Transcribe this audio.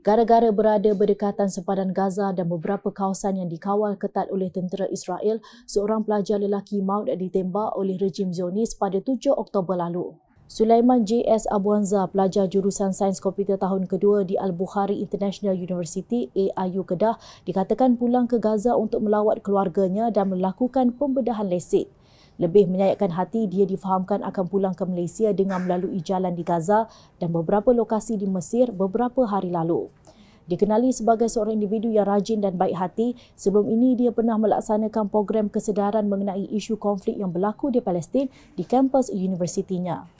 Gara-gara berada berdekatan sempadan Gaza dan beberapa kawasan yang dikawal ketat oleh tentera Israel, seorang pelajar lelaki maut ditembak oleh rejim Zionis pada 7 Oktober lalu. Sulaiman J.S. Abuanza, pelajar jurusan Sains Komputer tahun kedua di Al-Bukhari International University, AIU Kedah, dikatakan pulang ke Gaza untuk melawat keluarganya dan melakukan pembedahan lesik. Lebih menyayatkan hati, dia difahamkan akan pulang ke Malaysia dengan melalui jalan di Gaza dan beberapa lokasi di Mesir beberapa hari lalu. Dikenali sebagai seorang individu yang rajin dan baik hati, sebelum ini dia pernah melaksanakan program kesedaran mengenai isu konflik yang berlaku di Palestin di kampus universitinya.